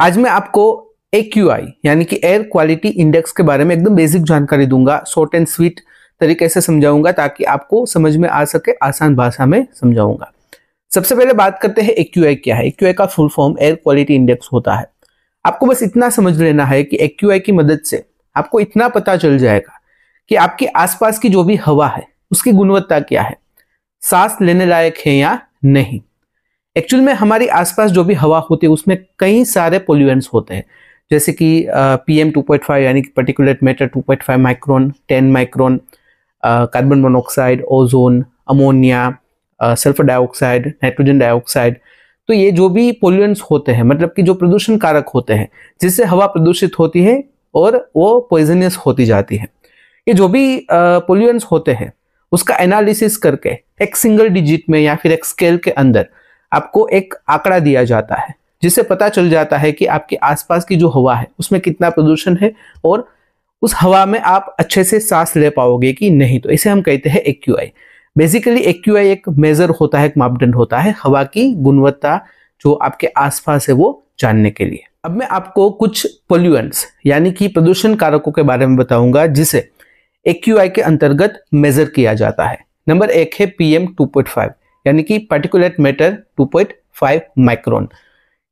आज मैं आपको ए यानी कि एयर क्वालिटी इंडेक्स के बारे में एकदम बेसिक जानकारी दूंगा शॉर्ट एंड स्वीट तरीके से समझाऊंगा ताकि आपको समझ में आ सके आसान भाषा में समझाऊंगा सबसे पहले बात करते हैं ए क्या है ए का full form air quality index होता है आपको बस इतना समझ लेना है कि ए की मदद से आपको इतना पता चल जाएगा कि आपके आसपास की जो भी हवा है उसकी गुणवत्ता क्या है सांस लेने लायक है या नहीं एक्चुअल में हमारी आसपास जो भी हवा होती है उसमें कई सारे पोल्यूएंट्स होते हैं जैसे कि P M two point five यानी कि particulate matter two point five micron ten micron carbon monoxide ozone ammonia sulphur dioxide nitrogen dioxide तो ये जो भी पोल्यूएंट्स होते हैं मतलब कि जो प्रदूषण कारक होते हैं जिससे हवा प्रदूषित होती है और वो पॉइजनियस होती जाती है ये जो भी पोल्यूएंट्स होते हैं उसका एनालिसिस करके एक सिंगल डिजिट में या फिर एक स्केल के अंदर आपको एक आंकड़ा दिया जाता है जिससे पता चल जाता है कि आपके आसपास की जो हवा है उसमें कितना प्रदूषण है और उस हवा में आप अच्छे से सांस ले पाओगे कि नहीं तो इसे हम कहते हैं एक बेसिकली एक्यू एक मेजर होता है एक मापदंड होता है हवा की गुणवत्ता जो आपके आसपास है वो जानने के लिए अब मैं आपको कुछ पोल्यूएंट्स यानी कि प्रदूषण कारकों के बारे में बताऊंगा जिसे आई के अंतर्गत मेजर किया जाता है नंबर एक है पीएम 2.5 यानी कि पार्टिकुलेट मैटर 2.5 माइक्रोन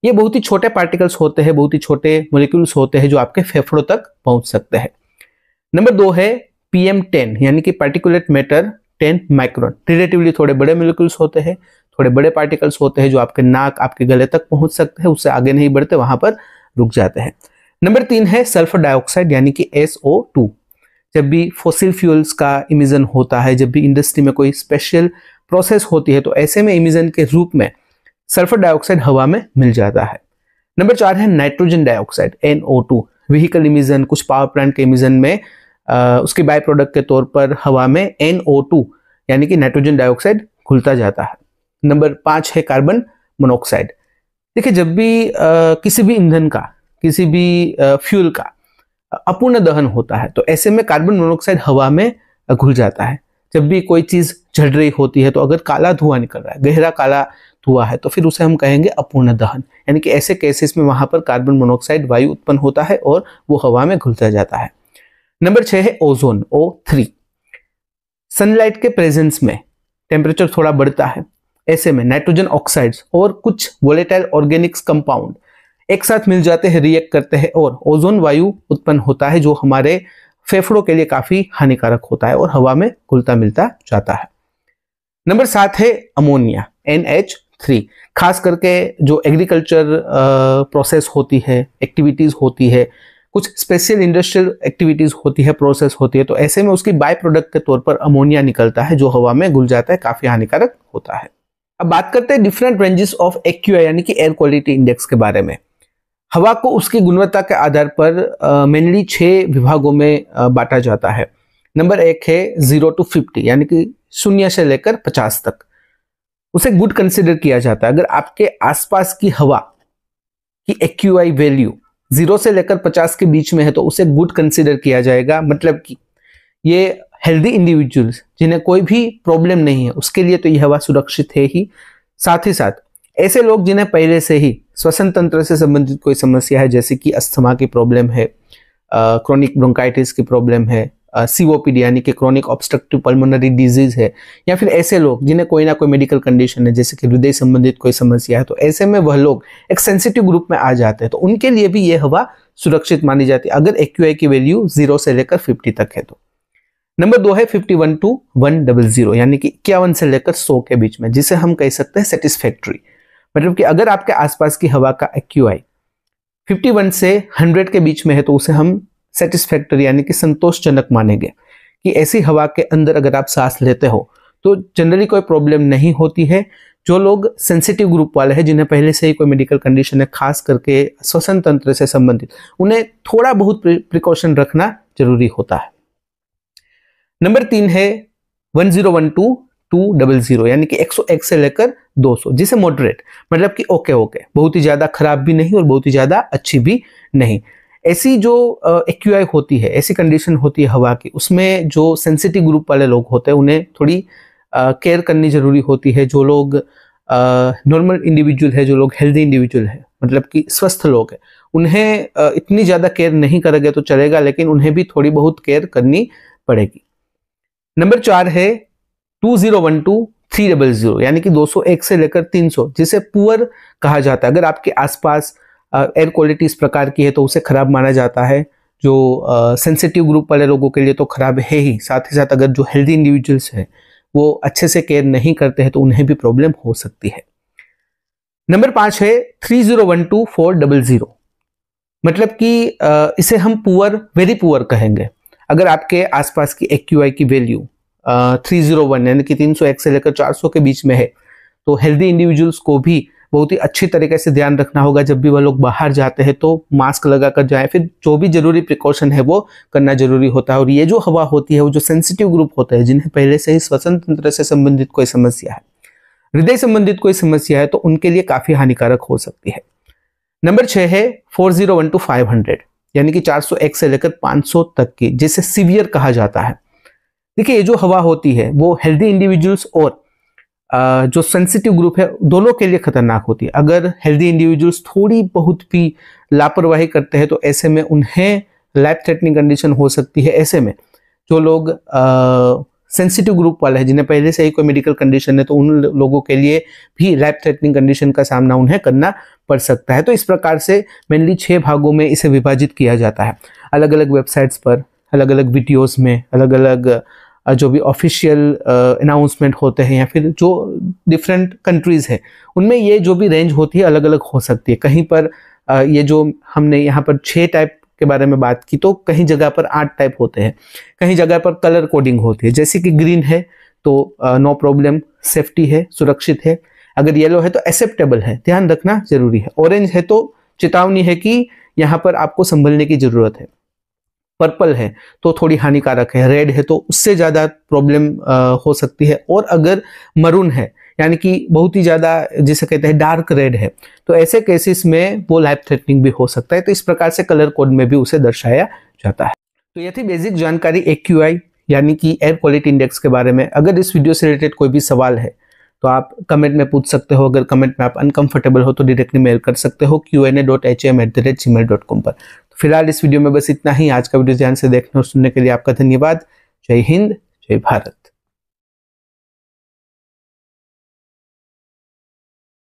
ये बहुत ही छोटे पार्टिकल्स होते हैं बहुत ही छोटे मोलिक्यूल्स होते हैं जो आपके फेफड़ों तक पहुंच सकते हैं नंबर दो है पीएम टेन यानी कि particulate matter ten micron relatively थोड़े बड़े मोलिक्यूल्स होते हैं थोड़े बड़े पार्टिकल्स होते हैं जो आपके नाक आपके गले तक पहुंच सकते हैं उससे आगे नहीं बढ़ते वहां पर रुक जाते हैं नंबर तीन है सल्फर डाइऑक्साइड यानी कि एसओ टू जब भी फॉसिल फ्यूल्स का इमिजन होता है जब भी इंडस्ट्री में कोई स्पेशल प्रोसेस होती है तो ऐसे में इमिजन के रूप में सल्फर डाइऑक्साइड हवा में मिल जाता है नंबर चार है नाइट्रोजन डाइऑक्साइड एन व्हीकल इमिजन कुछ पावर प्लांट के इमिजन में आ, उसके बाय प्रोडक्ट के तौर पर हवा में एन यानी कि नाइट्रोजन डाइऑक्साइड घुलता जाता है नंबर पाँच है कार्बन मोनोक्साइड देखिए जब भी आ, किसी भी ईंधन का किसी भी फ्यूल का अपूर्ण दहन होता है तो ऐसे में कार्बन मोनोऑक्साइड हवा में घुल जाता है जब भी कोई चीज जल रही होती है तो अगर काला धुआं निकल रहा है गहरा काला धुआं है तो फिर उसे हम कहेंगे अपूर्ण दहन यानी कि ऐसे केसेस में वहां पर कार्बन मोनोऑक्साइड वायु उत्पन्न होता है और वो हवा में घुलता जाता है नंबर छह है ओजोन ओ थ्री सनलाइट के प्रेजेंस में टेम्परेचर थोड़ा बढ़ता है ऐसे में नाइट्रोजन ऑक्साइड्स और कुछ वोलेटाइल ऑर्गेनिक्स कंपाउंड एक साथ मिल जाते हैं रिएक्ट करते हैं और ओजोन वायु उत्पन्न होता है जो हमारे फेफड़ों के लिए काफी हानिकारक होता है और हवा में घुलता मिलता जाता है नंबर सात है अमोनिया एन एच थ्री खास करके जो एग्रीकल्चर प्रोसेस होती है एक्टिविटीज होती है कुछ स्पेशल इंडस्ट्रियल एक्टिविटीज होती है प्रोसेस होती है तो ऐसे में उसकी बाय प्रोडक्ट के तौर पर अमोनिया निकलता है जो हवा में घुल जाता है काफी हानिकारक होता है अब बात करते हैं डिफरेंट रेंजेस ऑफ एक्यू यानी कि एयर क्वालिटी इंडेक्स के बारे में हवा को उसकी गुणवत्ता के आधार पर मेनली छः विभागों में बांटा जाता है नंबर एक है जीरो टू फिफ्टी यानी कि शून्य से लेकर पचास तक उसे गुड कंसिडर किया जाता है अगर आपके आसपास की हवा की एक वैल्यू जीरो से लेकर पचास के बीच में है तो उसे गुड कंसिडर किया जाएगा मतलब कि ये हेल्दी इंडिविजुअल्स जिन्हें कोई भी प्रॉब्लम नहीं है उसके लिए तो यह हवा सुरक्षित है ही साथ ही साथ ऐसे लोग जिन्हें पहले से ही श्वसन तंत्र से संबंधित कोई समस्या है जैसे कि अस्थमा की प्रॉब्लम है क्रॉनिक ब्रोंकाइटिस की प्रॉब्लम है सीओपीडी यानी कि क्रॉनिक ऑब्स्ट्रक्टिव पल्मोनरी डिजीज है या फिर ऐसे लोग जिन्हें कोई ना कोई मेडिकल कंडीशन है जैसे कि हृदय संबंधित कोई समस्या है तो ऐसे में वह लोग एक सेंसिटिव ग्रुप में आ जाते हैं तो उनके लिए भी ये हवा सुरक्षित मानी जाती है अगर एक्यूआई की वैल्यू जीरो से लेकर फिफ्टी तक है तो नंबर दो है fifty one two one double zero यानी कि इक्यावन से लेकर सौ के बीच में जिसे हम कह सकते हैं सेटिस्फैक्ट्री मतलब कि अगर आपके आसपास की हवा का एक्यू आई फिफ्टी वन से हंड्रेड के बीच में है तो उसे हम सेटिस्फैक्टरी यानी कि संतोषजनक मानेंगे कि ऐसी हवा के अंदर अगर आप सांस लेते हो तो जनरली कोई प्रॉब्लम नहीं होती है जो लोग सेंसिटिव ग्रुप वाले हैं जिन्हें पहले से ही कोई मेडिकल कंडीशन है खास करके श्वसन तंत्र से संबंधित उन्हें थोड़ा बहुत प्रिकॉशन रखना जरूरी होता है नंबर तीन है 1012 टू डबल जीरो यानी कि 101 से लेकर 200 जिसे मॉडरेट मतलब कि ओके ओके बहुत ही ज़्यादा खराब भी नहीं और बहुत ही ज़्यादा अच्छी भी नहीं ऐसी जो एक uh, होती है ऐसी कंडीशन होती है हवा की उसमें जो सेंसिटिव ग्रुप वाले लोग होते हैं उन्हें थोड़ी केयर uh, करनी ज़रूरी होती है जो लोग नॉर्मल uh, इंडिविजुअल है जो लोग हेल्दी इंडिविजुअल है मतलब कि स्वस्थ लोग हैं उन्हें uh, इतनी ज़्यादा केयर नहीं करेंगे तो चलेगा लेकिन उन्हें भी थोड़ी बहुत केयर करनी पड़ेगी नंबर चार है two zero one two three double zero यानी कि 201 से लेकर 300 जिसे पुअर कहा जाता है अगर आपके आसपास एयर क्वालिटी इस प्रकार की है तो उसे खराब माना जाता है जो सेंसिटिव ग्रुप वाले लोगों के लिए तो खराब है ही साथ ही साथ अगर जो हेल्दी इंडिविजुअल्स हैं वो अच्छे से केयर नहीं करते हैं तो उन्हें भी प्रॉब्लम हो सकती है नंबर पांच है three zero one two four double zero मतलब कि इसे हम पुअर वेरी पुअर कहेंगे अगर आपके आसपास की एक्यूआई की वैल्यू थ्री जीरो वन यानी कि तीन सौ एक से लेकर चार सौ के बीच में है तो हेल्दी इंडिविजुअल्स को भी बहुत ही अच्छी तरीके से ध्यान रखना होगा जब भी वह लोग बाहर जाते हैं तो मास्क लगा कर जाएं फिर जो भी जरूरी प्रिकॉशन है वो करना जरूरी होता है और ये जो हवा होती है वो जो सेंसिटिव ग्रुप होता है जिन्हें पहले से ही श्वसन तंत्र से संबंधित कोई समस्या है हृदय संबंधित कोई समस्या है तो उनके लिए काफी हानिकारक हो सकती है नंबर छह है four zero one two five hundred यानी कि 401 से लेकर सौ तक की जिसे सीवियर कहा जाता है देखिए ये जो हवा होती है वो हेल्दी इंडिविजुअल्स और जो सेंसिटिव ग्रुप है दोनों के लिए खतरनाक होती है अगर हेल्दी इंडिविजुअल्स थोड़ी बहुत भी लापरवाही करते हैं तो ऐसे में उन्हें लाइफ थ्रेटनिंग कंडीशन हो सकती है ऐसे में जो लोग सेंसिटिव ग्रुप वाले हैं जिन्हें पहले से ही कोई मेडिकल कंडीशन है तो उन लोगों के लिए भी लाइफ थ्रेटनिंग कंडीशन का सामना उन्हें करना पड़ सकता है तो इस प्रकार से मेनली छः भागों में इसे विभाजित किया जाता है अलग अलग वेबसाइट्स पर अलग अलग वीडियोज में अलग अलग जो भी ऑफिशियल अनाउंसमेंट होते हैं या फिर जो डिफरेंट कंट्रीज़ हैं उनमें ये जो भी रेंज होती है अलग अलग हो सकती है कहीं पर ये जो हमने यहाँ पर छः टाइप के बारे में बात की तो कहीं जगह पर आठ टाइप होते हैं कहीं जगह पर कलर कोडिंग होती है जैसे कि ग्रीन है तो नो प्रॉब्लम सेफ्टी है सुरक्षित है अगर येलो है तो एक्सेप्टेबल है ध्यान रखना जरूरी है ऑरेंज है तो चेतावनी है कि यहाँ पर आपको संभलने की ज़रूरत है पर्पल है तो थोड़ी हानिकारक है रेड है तो उससे ज़्यादा प्रॉब्लम हो सकती है और अगर मरून है यानी कि बहुत ही ज़्यादा जिसे कहते हैं डार्क रेड है तो ऐसे केसेस में वो लाइफ थ्रेटनिंग भी हो सकता है तो इस प्रकार से कलर कोड में भी उसे दर्शाया जाता है तो ये थी बेसिक जानकारी ए यानी कि एयर क्वालिटी इंडेक्स के बारे में अगर इस वीडियो से रिलेटेड कोई भी सवाल है तो आप कमेंट में पूछ सकते हो अगर कमेंट में आप अनकंफर्टेबल हो तो डायरेक्टली मेल कर सकते हो Q N A dot dot com पर फिलहाल इस वीडियो में बस इतना ही आज का वीडियो ध्यान से देखने और सुनने के लिए आपका धन्यवाद जय हिंद जय भारत